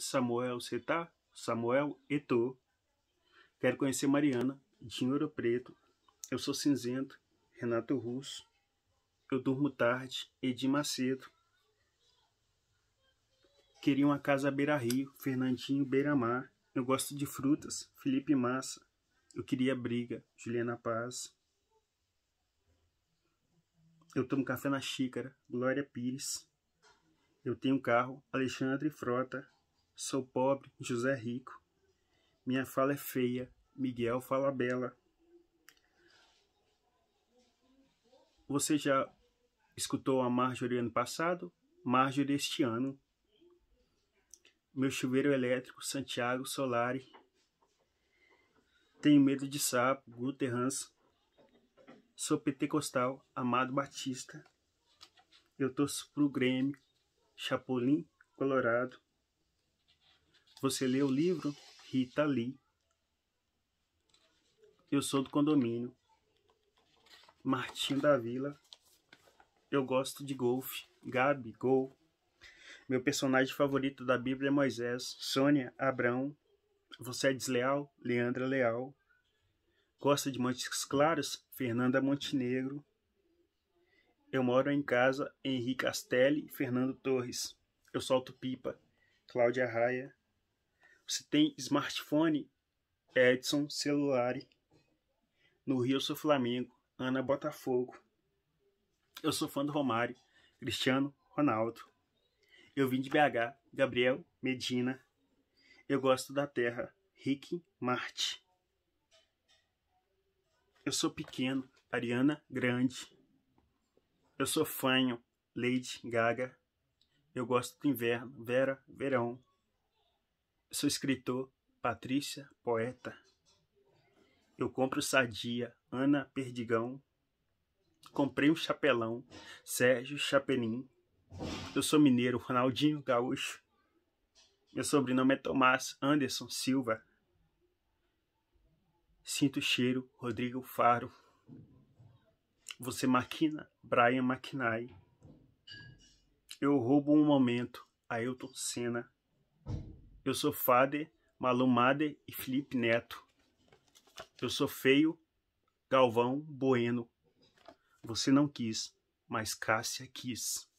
Samuel você tá? Samuel Eto. Quero conhecer Mariana, de Ouro Preto. Eu sou cinzento, Renato Russo. Eu durmo tarde, Edi Macedo. Queria uma casa à beira-rio, Fernandinho Beira-mar. Eu gosto de frutas, Felipe Massa. Eu queria briga, Juliana Paz. Eu tomo café na xícara, Glória Pires. Eu tenho carro, Alexandre Frota. Sou pobre, José Rico. Minha fala é feia, Miguel fala bela. Você já escutou a Marjorie ano passado? Marjorie este ano. Meu chuveiro elétrico, Santiago Solari. Tenho medo de sapo, Guter Hans. Sou pentecostal, Amado Batista. Eu torço pro Grêmio, Chapolin, Colorado. Você lê o livro? Rita Lee. Eu sou do condomínio. Martinho da Vila. Eu gosto de golfe. Gabi, gol. Meu personagem favorito da Bíblia é Moisés. Sônia, Abrão. Você é desleal? Leandra Leal. Gosta de Montes Claros? Fernanda Montenegro. Eu moro em casa, Henrique Castelli, Fernando Torres. Eu solto pipa, Cláudia Raia. Você tem smartphone, Edson, celular. No Rio eu sou Flamengo, Ana Botafogo. Eu sou fã do Romário, Cristiano Ronaldo. Eu vim de BH, Gabriel Medina. Eu gosto da terra, Rick Marte. Eu sou pequeno, Ariana Grande. Eu sou fanho, Lady Gaga. Eu gosto do inverno, Vera Verão. Sou escritor, Patrícia, poeta. Eu compro Sadia, Ana Perdigão. Comprei um chapelão, Sérgio chapelin. Eu sou mineiro, Ronaldinho Gaúcho. Meu sobrenome é Tomás Anderson Silva. Sinto o cheiro, Rodrigo Faro. Você maquina, Brian maquinai. Eu roubo um momento, Ailton Senna. Eu sou Fade, Malumade e Felipe Neto. Eu sou feio, Galvão Bueno. Você não quis, mas Cássia quis.